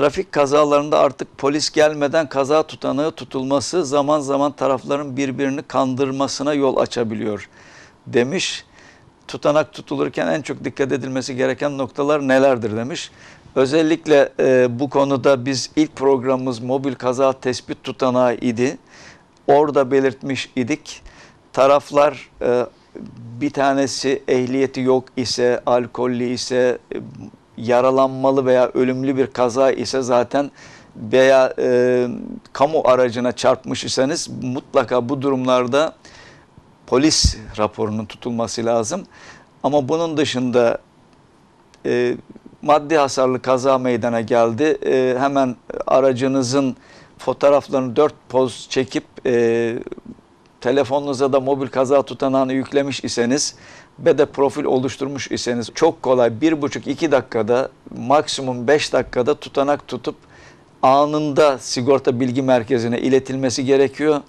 Trafik kazalarında artık polis gelmeden kaza tutanağı tutulması zaman zaman tarafların birbirini kandırmasına yol açabiliyor demiş. Tutanak tutulurken en çok dikkat edilmesi gereken noktalar nelerdir demiş. Özellikle e, bu konuda biz ilk programımız mobil kaza tespit tutanağı idi. Orada belirtmiş idik. Taraflar e, bir tanesi ehliyeti yok ise, alkollü ise, yaralanmalı veya ölümlü bir kaza ise zaten veya e, kamu aracına çarpmış iseniz mutlaka bu durumlarda polis raporunun tutulması lazım. Ama bunun dışında e, maddi hasarlı kaza meydana geldi. E, hemen aracınızın fotoğraflarını dört poz çekip e, telefonunuza da mobil kaza tutanağını yüklemiş iseniz ve de profil oluşturmuş iseniz çok kolay 1,5-2 dakikada maksimum 5 dakikada tutanak tutup anında sigorta bilgi merkezine iletilmesi gerekiyor.